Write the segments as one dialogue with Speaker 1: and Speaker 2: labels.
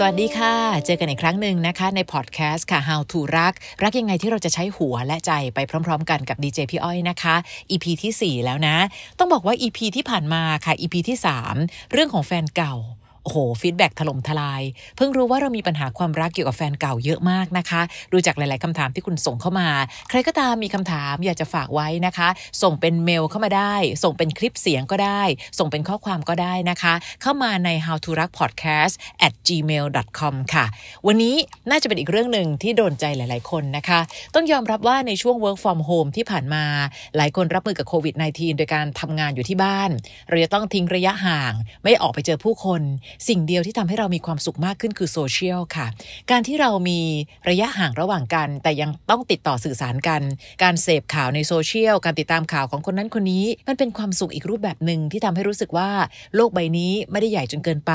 Speaker 1: สวัสดีค่ะ เจอกันอีกครั้งหนึ่งนะคะ ในพอดแคสต์ค่ะ How to รักรักยังไงที่เราจะใช้หัวและใจไปพร้อม ๆ กันกับดีเจพี่อ้อยนะคะ EP ที่ 4 แล้วนะ ต้องบอกว่า EP ที่ผ่านมาค่ะ EP ที่ 3 เรื่องของแฟนเก่าโห ฟีดแบ็ถล่มทลาย เพิ่งรู้ว่าเรามีปัญหาความรักเกี่ยวกับแฟนเก่าเยอะมากนะคะ ดูจากหลายๆ คำถามที่คุณส่งเข้ามา ใครก็ตามมีคำถามอยากจะฝากไว้นะคะ ส่งเป็นเมลเข้ามาได้ ส่งเป็นคลิปเสียงก็ได้ ส่งเป็นข้อความก็ได้นะคะ เข้ามาใน how to รัก podcast at gmail com ค่ะ วันนี้น่าจะเป็นอีกเรื่องหนึ่งที่โดนใจหลายๆคนนะคะ ต้องยอมรับว่าในช่วง work from home ที่ผ่านมา หลายคนรับมือกับโควิด -19 โดยการทำงานอยู่ที่บ้าน เราจะต้องทิ้งระยะห่าง ไม่ออกไปเจอผู้คนสิ่งเดียวที่ทำให้เรามีความสุขมากขึ้นคือโซเชียลค่ะ การที่เรามีระยะห่างระหว่างกันแต่ยังต้องติดต่อสื่อสารกัน การเสพข่าวในโซเชียล การติดตามข่าวของคนนั้นคนนี้ มันเป็นความสุขอีกรูปแบบหนึ่งที่ทำให้รู้สึกว่าโลกใบนี้ไม่ได้ใหญ่จนเกินไป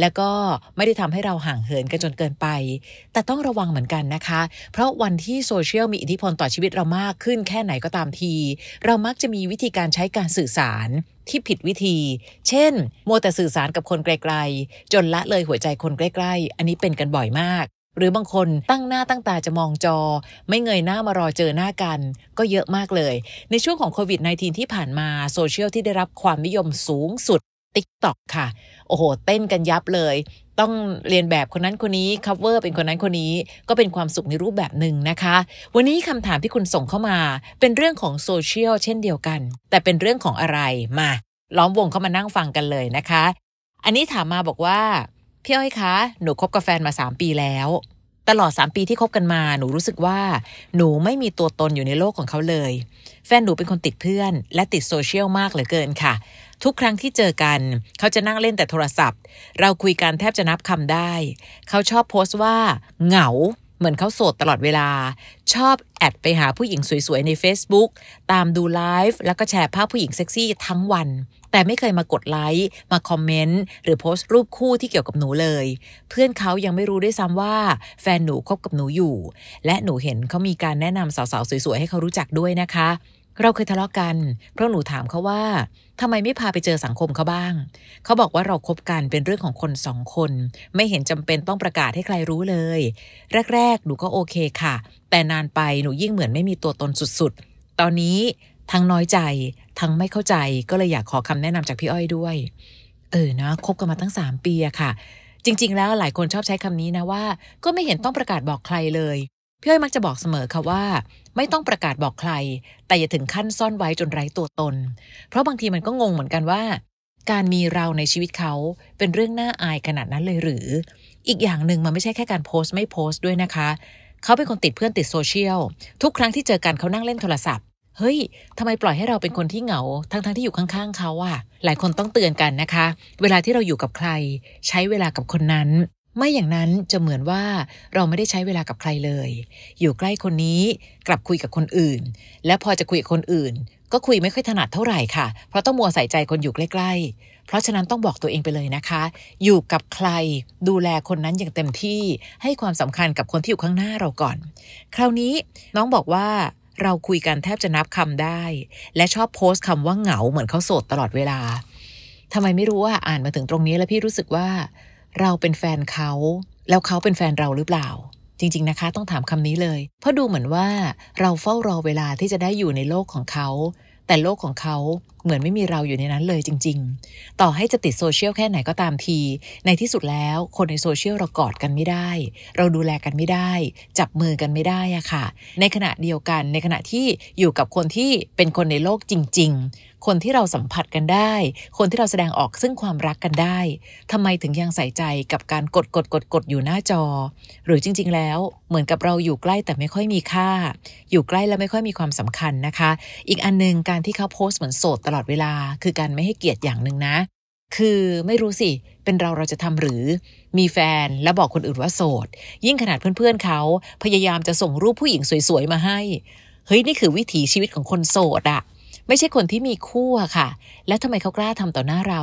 Speaker 1: แล้วก็ไม่ได้ทำให้เราห่างเหินกันจนเกินไป แต่ต้องระวังเหมือนกันนะคะ เพราะวันที่โซเชียลมีอิทธิพลต่อชีวิตเรามากขึ้น แค่ไหนก็ตามที เรามักจะมีวิธีการใช้การสื่อสารที่ผิดวิธี เช่น มัวแต่สื่อสารกับคนไกลๆ จนละเลยหัวใจคนใกล้ ๆ อันนี้เป็นกันบ่อยมาก หรือบางคนตั้งหน้าตั้งตาจะมองจอ ไม่เงยหน้ามารอเจอหน้ากัน ก็เยอะมากเลย ในช่วงของโควิด -19 ที่ผ่านมาโซเชียลที่ได้รับความนิยมสูงสุดติ๊กต็อกค่ะ โอ้โห เต้นกันยับเลย ต้องเรียนแบบคนนั้นคนนี้คัฟเวอร์เป็นคนนั้นคนนี้ก็เป็นความสุขในรูปแบบหนึ่งนะคะ วันนี้คำถามที่คุณส่งเข้ามาเป็นเรื่องของโซเชียลเช่นเดียวกัน แต่เป็นเรื่องของอะไรมาล้อมวงเข้ามานั่งฟังกันเลยนะคะ อันนี้ถามมาบอกว่าพี่อ้อยคะ หนูคบกับแฟนมา 3 ปีแล้ว ตลอด 3 ปีที่คบกันมา หนูรู้สึกว่าหนูไม่มีตัวตนอยู่ในโลกของเขาเลย แฟนหนูเป็นคนติดเพื่อน และติดโซเชียลมากเหลือเกินค่ะทุกครั้งที่เจอกัน เขาจะนั่งเล่นแต่โทรศัพท์ เราคุยกันแทบจะนับคำได้ เขาชอบโพสต์ว่าเหงา เหมือนเขาโสดตลอดเวลา ชอบแอดไปหาผู้หญิงสวยๆ ใน Facebook ตามดูไลฟ์แล้วก็แชร์ภาพผู้หญิงเซ็กซี่ทั้งวัน แต่ไม่เคยมากดไลค์มาคอมเมนต์หรือโพสต์รูปคู่ที่เกี่ยวกับหนูเลย เพื่อนเขายังไม่รู้ด้วยซ้ำว่าแฟนหนูคบกับหนูอยู่ และหนูเห็นเขามีการแนะนำสาวๆสวยๆให้เขารู้จักด้วยนะคะเราเคยทะเลาะกัน เพราะหนูถามเขาว่า ทำไมไม่พาไปเจอสังคมเขาบ้าง เขาบอกว่าเราคบกันเป็นเรื่องของคนสองคน ไม่เห็นจำเป็นต้องประกาศให้ใครรู้เลย แรก ๆหนูก็โอเคค่ะ แต่นานไปหนูยิ่งเหมือนไม่มีตัวตนสุดๆ ตอนนี้ทั้งน้อยใจทั้งไม่เข้าใจก็เลยอยากขอคำแนะนำจากพี่อ้อยด้วย เออนะ คบกันมาตั้งสามปีอะค่ะ จริง ๆ แล้วหลายคนชอบใช้คำนี้นะว่า ก็ไม่เห็นต้องประกาศบอกใครเลยพอ้อยมักจะบอกเสมอค่ะว่า ไม่ต้องประกาศบอกใคร แต่อย่าถึงขั้นซ่อนไว้จนไร้ตัวตน เพราะบางทีมันก็งงเหมือนกันว่า การมีเราในชีวิตเขาเป็นเรื่องน่าอายขนาดนั้นเลยหรือ อีกอย่างหนึ่งมันไม่ใช่แค่การโพสต์ไม่โพสต์ด้วยนะคะ เขาเป็นคนติดเพื่อนติดโซเชียลทุกครั้งที่เจอกันเขานั่งเล่นโทรศัพท์ เฮ้ยทำไมปล่อยให้เราเป็นคนที่เหงาทั้งๆทที่อยู่ข้างๆเขาอะหลายคนต้องเตือนกันนะคะ เวลาที่เราอยู่กับใคร ใช้เวลากับคนนั้นไม่อย่างนั้นจะเหมือนว่าเราไม่ได้ใช้เวลากับใครเลย อยู่ใกล้คนนี้กลับคุยกับคนอื่น และพอจะคุยกับคนอื่น ก็คุยไม่ค่อยถนัดเท่าไหร่ค่ะ เพราะต้องมัวใส่ใจคนอยู่ใกล้ๆเพราะฉะนั้นต้องบอกตัวเองไปเลยนะคะ อยู่กับใคร ดูแลคนนั้นอย่างเต็มที่ให้ความสำคัญกับคนที่อยู่ข้างหน้าเราก่อน คราวนี้น้องบอกว่า เราคุยกันแทบจะนับคำได้ และชอบโพสต์คำว่าเหงาเหมือนเขาโสดตลอดเวลาทำไมไม่รู้ว่าอ่านมาถึงตรงนี้แล้วพี่รู้สึกว่าเราเป็นแฟนเขา แล้วเขาเป็นแฟนเราหรือเปล่า จริงๆนะคะ ต้องถามคำนี้เลย เพราะดูเหมือนว่าเราเฝ้ารอเวลาที่จะได้อยู่ในโลกของเขา แต่โลกของเขาเหมือนไม่มีเราอยู่ในนั้นเลยจริง ๆ ต่อให้จะติดโซเชียลแค่ไหนก็ตามที ในที่สุดแล้วคนในโซเชียลเรากอดกันไม่ได้ เราดูแลกันไม่ได้ จับมือกันไม่ได้อะค่ะ ในขณะเดียวกัน ในขณะที่อยู่กับคนที่เป็นคนในโลกจริง ๆคนที่เราสัมผัสกันได้ คนที่เราแสดงออกซึ่งความรักกันได้ ทำไมถึงยังใส่ใจกับการกดกดกดกดอยู่หน้าจอ หรือจริงๆแล้ว เหมือนกับเราอยู่ใกล้แต่ไม่ค่อยมีค่า อยู่ใกล้แล้วไม่ค่อยมีความสำคัญนะคะ อีกอันนึง การที่เขาโพสต์เหมือนโสดตลอดเวลา คือการไม่ให้เกียรติอย่างหนึ่งนะ คือไม่รู้สิ เป็นเราเราจะทำหรือ มีแฟนแล้วบอกคนอื่นว่าโสด ยิ่งขนาดเพื่อน ๆเขา พยายามจะส่งรูปผู้หญิงสวยๆมาให้ เฮ้ยนี่คือวิถีชีวิตของคนโสดอ่ะไม่ใช่คนที่มีคู่อะค่ะ แล้วทำไมเขากล้าทำต่อหน้าเรา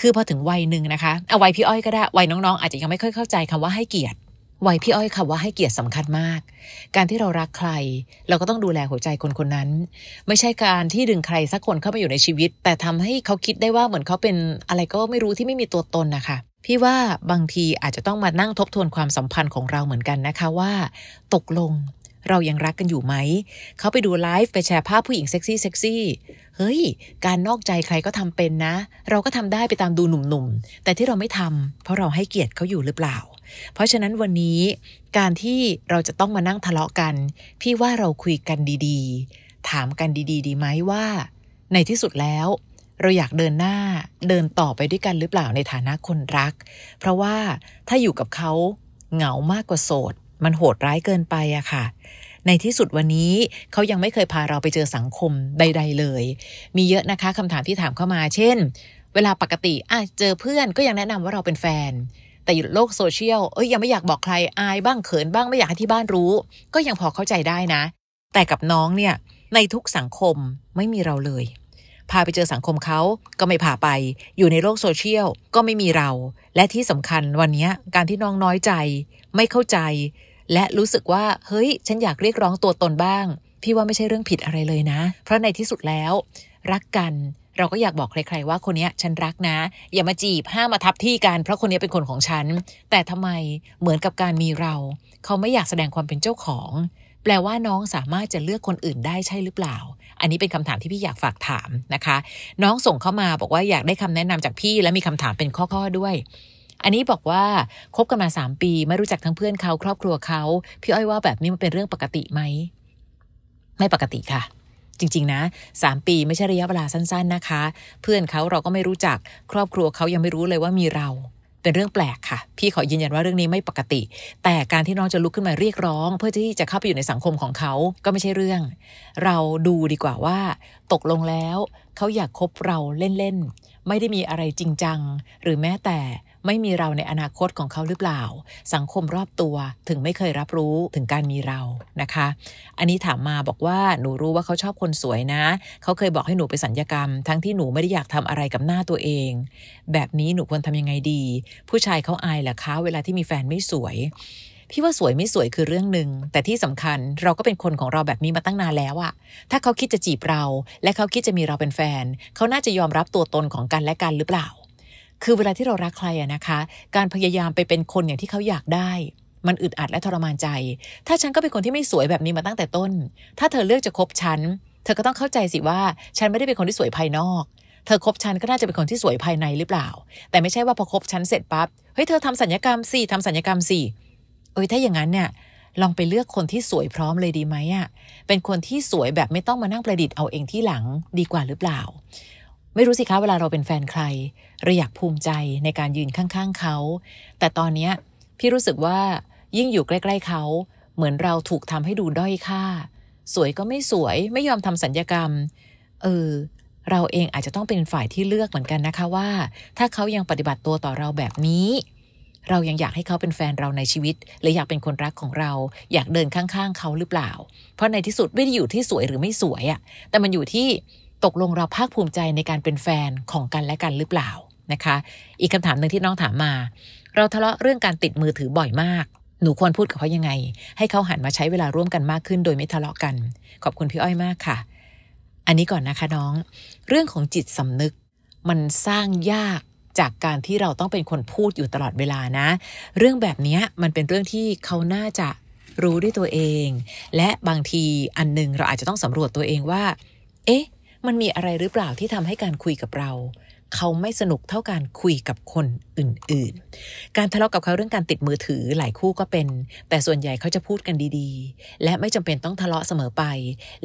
Speaker 1: คือพอถึงวัยหนึ่งนะคะเอาวัยพี่อ้อยก็ได้ วัยน้องๆ อาจจะยังไม่ค่อยเข้าใจคำว่าให้เกียรติ วัยพี่อ้อยคำว่าให้เกียรติสำคัญมาก การที่เรารักใครเราก็ต้องดูแลหัวใจคนคนนั้น ไม่ใช่การที่ดึงใครสักคนเข้ามาอยู่ในชีวิต แต่ทำให้เขาคิดได้ว่าเหมือนเขาเป็นอะไรก็ไม่รู้ที่ไม่มีตัวตนนะคะ พี่ว่าบางทีอาจจะต้องมานั่งทบทวนความสัมพันธ์ของเราเหมือนกันนะคะว่า ตกลงเรายังรักกันอยู่ไหม เขาไปดูไลฟ์ไปแชร์ภาพผู้หญิงเซ็กซี่เซ็กซี่เฮ้ย การนอกใจใครก็ทำเป็นนะ เราก็ทำได้ไปตามดูหนุ่มๆ แต่ที่เราไม่ทำ เพราะเราให้เกียรติเขาอยู่หรือเปล่า เพราะฉะนั้นวันนี้การที่เราจะต้องมานั่งทะเลาะกัน พี่ว่าเราคุยกันดีๆ ถามกันดีๆ ดีไหมว่า ในที่สุดแล้ว เราอยากเดินหน้าเดินต่อไปด้วยกันหรือเปล่าในฐานะคนรัก เพราะว่าถ้าอยู่กับเขาเหงามากกว่าโสดมันโหดร้ายเกินไปอะค่ะ ในที่สุดวันนี้เขายังไม่เคยพาเราไปเจอสังคมใด ๆ เลย มีเยอะนะคะคำถามที่ถามเข้ามา เช่น เวลาปกติอ่ะเจอเพื่อนก็ยังแนะนำว่าเราเป็นแฟน แต่อยู่โลกโซเชียลเอ้ยยังไม่อยากบอกใครอายบ้างเขินบ้างไม่อยากให้ที่บ้านรู้ ก็ยังพอเข้าใจได้นะ แต่กับน้องเนี่ยในทุกสังคมไม่มีเราเลย พาไปเจอสังคมเขาก็ไม่พาไป อยู่ในโลกโซเชียลก็ไม่มีเรา และที่สำคัญวันนี้การที่น้องน้อยใจ ไม่เข้าใจและรู้สึกว่า เฮ้ย ฉันอยากเรียกร้องตัวตนบ้าง พี่ว่าไม่ใช่เรื่องผิดอะไรเลยนะ เพราะในที่สุดแล้ว รักกัน เราก็อยากบอกใครๆว่าคนนี้ฉันรักนะ อย่ามาจีบ ห้ามมาทับที่กัน เพราะคนนี้เป็นคนของฉัน แต่ทำไมเหมือนกับการมีเรา เขาไม่อยากแสดงความเป็นเจ้าของ แปลว่าน้องสามารถจะเลือกคนอื่นได้ใช่หรือเปล่า อันนี้เป็นคำถามที่พี่อยากฝากถามนะคะ น้องส่งเข้ามาบอกว่าอยากได้คำแนะนำจากพี่และมีคำถามเป็นข้อๆด้วยอันนี้บอกว่าคบกันมามปีไม่รู้จักทั้งเพื่อนเขา ครอบครัวเขาพี่อ้อยว่าแบบนี้มันเป็นเรื่องปกติไหมไม่ปกติค่ะ จริง ๆนะ 3 ปีไม่ใช่ระยะเวลาสั้นๆนะคะ เพื่อนเขาเราก็ไม่รู้จัก ครอบครัวเขายังไม่รู้เลยว่ามีเราเป็นเรื่องแปลกค่ะ พี่ขอยืนยันว่าเรื่องนี้ไม่ปกติ แต่การที่น้องจะลุกขึ้นมาเรียกร้อง เพื่อที่จะเข้าไปอยู่ในสังคมของเขา ก็ไม่ใช่เรื่อง เราดูดีกว่าว่า ตกลงแล้วเขาอยากคบเราเล่นๆไม่ได้มีอะไรจริงจัง หรือแม้แต่ไม่มีเราในอนาคตของเขาหรือเปล่า สังคมรอบตัวถึงไม่เคยรับรู้ถึงการมีเรานะคะ อันนี้ถามมาบอกว่าหนูรู้ว่าเขาชอบคนสวยนะ เขาเคยบอกให้หนูไปสัญญกรรมทั้งที่หนูไม่ได้อยากทำอะไรกับหน้าตัวเอง แบบนี้หนูควรทำยังไงดี ผู้ชายเขาอายเหรอคะ เวลาที่มีแฟนไม่สวย พี่ว่าสวยไม่สวยคือเรื่องหนึ่งแต่ที่สำคัญเราก็เป็นคนของเราแบบนี้มาตั้งนานแล้วอะถ้าเขาคิดจะจีบเรา และเขาคิดจะมีเราเป็นแฟน เขาน่าจะยอมรับตัวตนของกันและกันหรือเปล่าคือเวลาที่เรารักใครอะนะคะการพยายามไปเป็นคนอย่างที่เขาอยากได้ มันอึดอัดและทรมานใจ ถ้าฉันก็เป็นคนที่ไม่สวยแบบนี้มาตั้งแต่ต้น ถ้าเธอเลือกจะคบฉันเธอก็ต้องเข้าใจสิว่า ฉันไม่ได้เป็นคนที่สวยภายนอก เธอคบฉันก็น่าจะเป็นคนที่สวยภายในหรือเปล่า แต่ไม่ใช่ว่าพอคบฉันเสร็จปั๊บเฮ้ยเธอทำสัญญกรรมสิทำสัญญกรรมสิเอ้ยถ้าอย่างนั้นเนี่ยลองไปเลือกคนที่สวยพร้อมเลยดีไหมอะเป็นคนที่สวยแบบไม่ต้องมานั่งประดิษฐ์เอาเองที่หลังดีกว่าหรือเปล่าไม่รู้สิคะ เวลาเราเป็นแฟนใครเราอยากภูมิใจในการยืนข้างๆ เขา แต่ตอนนี้ พี่รู้สึกว่ายิ่งอยู่ใกล้ๆเขา เหมือนเราถูกทำให้ดูด้อยค่า สวยก็ไม่สวย ไม่ยอมทำสัญญกรรม เออ เราเองอาจจะต้องเป็นฝ่ายที่เลือกเหมือนกันนะคะว่า ถ้าเขายังปฏิบัติตัวต่อเราแบบนี้ เรายังอยากให้เขาเป็นแฟนเราในชีวิตหรืออยากเป็นคนรักของเราอยากเดินข้างๆ เขาหรือเปล่า เพราะในที่สุดไม่ได้อยู่ที่สวยหรือไม่สวยอะแต่มันอยู่ที่ตกลงเราภาคภูมิใจในการเป็นแฟนของกันและกันหรือเปล่านะคะ อีกคำถามหนึ่งที่น้องถามมา เราทะเลาะเรื่องการติดมือถือบ่อยมาก หนูควรพูดกับเขายังไง ให้เขาหันมาใช้เวลาร่วมกันมากขึ้นโดยไม่ทะเลาะกัน ขอบคุณพี่อ้อยมากค่ะ อันนี้ก่อนนะคะน้อง เรื่องของจิตสำนึก มันสร้างยากจากการที่เราต้องเป็นคนพูดอยู่ตลอดเวลานะ เรื่องแบบนี้มันเป็นเรื่องที่เขาน่าจะรู้ด้วยตัวเอง และบางทีอันนึงเราอาจจะต้องสำรวจตัวเองว่า เอ๊ะมันมีอะไรหรือเปล่าที่ทำให้การคุยกับเรา เขาไม่สนุกเท่าการคุยกับคนอื่นๆ การทะเลาะกับเขาเรื่องการติดมือถือหลายคู่ก็เป็น แต่ส่วนใหญ่เขาจะพูดกันดีๆ และไม่จำเป็นต้องทะเลาะเสมอไป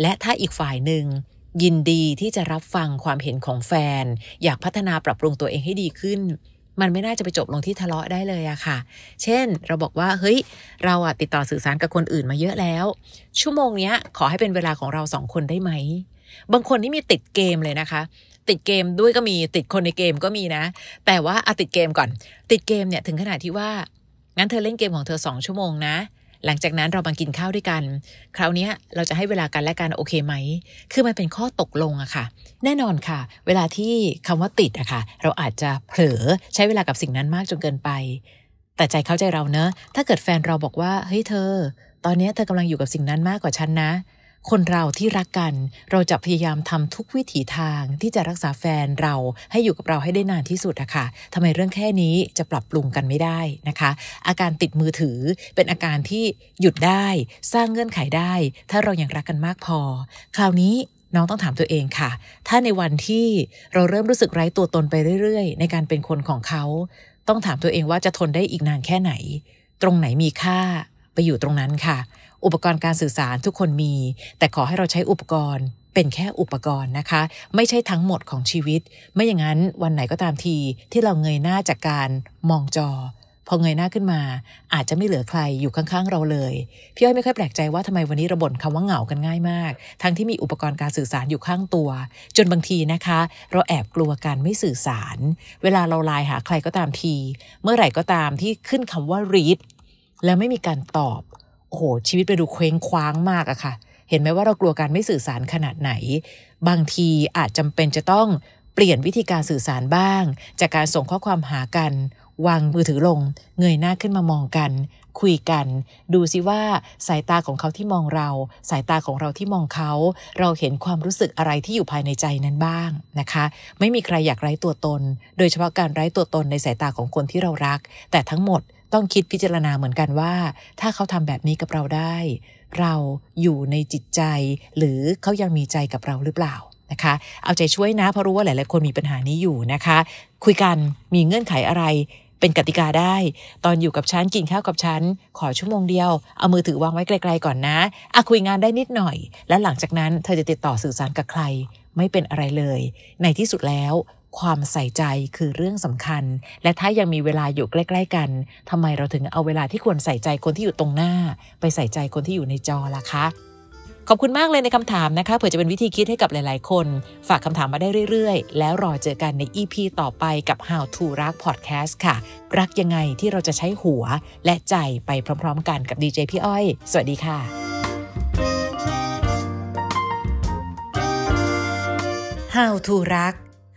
Speaker 1: และถ้าอีกฝ่ายหนึ่งยินดีที่จะรับฟังความเห็นของแฟน อยากพัฒนาปรับปรุงตัวเองให้ดีขึ้นมันไม่น่าจะไปจบลงที่ทะเลาะได้เลยอะค่ะ เช่นเราบอกว่าเฮ้ย เราอะติดต่อสื่อสารกับคนอื่นมาเยอะแล้วชั่วโมงเนี้ยขอให้เป็นเวลาของเราสองคนได้ไหมบางคนที่มีติดเกมเลยนะคะ ติดเกมด้วยก็มีติดคนในเกมก็มีนะ แต่ว่าอะติดเกมก่อน ติดเกมเนี่ยถึงขนาดที่ว่า งั้นเธอเล่นเกมของเธอสองชั่วโมงนะหลังจากนั้นเรามากินข้าวด้วยกัน คราวนี้เราจะให้เวลากันและกันโอเคไหม คือมันเป็นข้อตกลงอะค่ะ แน่นอนค่ะ เวลาที่คำว่าติดอะค่ะ เราอาจจะเผลอใช้เวลากับสิ่งนั้นมากจนเกินไป แต่ใจเข้าใจเราเนอะถ้าเกิดแฟนเราบอกว่าเฮ้ยเธอ ตอนนี้เธอกำลังอยู่กับสิ่งนั้นมากกว่าฉันนะคนเราที่รักกันเราจะพยายามทำทุกวิถีทางที่จะรักษาแฟนเราให้อยู่กับเราให้ได้นานที่สุดอะคะ่ะทำไมเรื่องแค่นี้จะปรับปรุงกันไม่ได้นะคะ อาการติดมือถือเป็นอาการที่หยุดได้สร้างเงื่อนไขได้ ถ้าเรายังรักกันมากพอ คราวนี้น้องต้องถามตัวเองค่ะ ถ้าในวันที่เราเริ่มรู้สึกไร้ตัวตนไปเรื่อยๆ ในการเป็นคนของเขา ต้องถามตัวเองว่าจะทนได้อีกนานแค่ไหน ตรงไหนมีค่า ไปอยู่ตรงนั้นค่ะอุปกรณ์การสื่อสารทุกคนมี แต่ขอให้เราใช้อุปกรณ์ เป็นแค่อุปกรณ์นะคะ ไม่ใช่ทั้งหมดของชีวิต ไม่อย่างนั้นวันไหนก็ตามทีที่เราเงยหน้าจากการมองจอ พอเงยหน้าขึ้นมาอาจจะไม่เหลือใครอยู่ข้างๆเราเลยพี่อ้อยไม่ค่อยแปลกใจว่าทำไมวันนี้ระบบนคำว่าเหงากันง่ายมาก ทั้งที่มีอุปกรณ์การสื่อสารอยู่ข้างตัว จนบางทีนะคะ เราแอบกลัวการไม่สื่อสาร เวลาเราไลน์หาใครก็ตามที เมื่อไหร่ก็ตามที่ขึ้นคำว่า read แล้วไม่มีการตอบโอ้โหชีวิตไปดูเคว้งคว้างมากอะค่ะเห็นไหมว่าเรากลัวการไม่สื่อสารขนาดไหน บางทีอาจจำเป็นจะต้องเปลี่ยนวิธีการสื่อสารบ้าง จากการส่งข้อความหากัน วางมือถือลง เงยหน้าขึ้นมามองกันคุยกัน ดูซิว่าสายตาของเขาที่มองเราสายตาของเราที่มองเขา เราเห็นความรู้สึกอะไรที่อยู่ภายในใจนั้นบ้างนะคะ ไม่มีใครอยากไร้ตัวตน โดยเฉพาะการไร้ตัวตนในสายตาของคนที่เรารัก แต่ทั้งหมดต้องคิดพิจารณาเหมือนกันว่า ถ้าเขาทำแบบนี้กับเราได้ เราอยู่ในจิตใจ หรือเขายังมีใจกับเราหรือเปล่านะคะ เอาใจช่วยนะเพราะรู้ว่าหลายๆคนมีปัญหานี้อยู่นะคะ คุยกันมีเงื่อนไขอะไร เป็นกติกาได้ ตอนอยู่กับฉันกินข้าวกับฉันขอชั่วโมงเดียวเอามือถือวางไว้ไกลๆก่อนนะอะคุยงานได้นิดหน่อย แล้วหลังจากนั้นเธอจะติดต่อสื่อสารกับใครไม่เป็นอะไรเลย ในที่สุดแล้วความใส่ใจคือเรื่องสำคัญ และถ้ายังมีเวลาอยู่ใกล้ๆกัน ทำไมเราถึงเอาเวลาที่ควรใส่ใจคนที่อยู่ตรงหน้า ไปใส่ใจคนที่อยู่ในจอล่ะคะ ขอบคุณมากเลยในคำถามนะคะ เผื่อจะเป็นวิธีคิดให้กับหลายๆ คน ฝากคำถามมาได้เรื่อยๆ แล้วรอเจอกันใน EP ต่อไปกับ How to รัก Podcast ค่ะ รักยังไงที่เราจะใช้หัวและใจไปพร้อม ๆ กันกับดีเจพี่อ้อย สวัสดีค่ะ How to รัก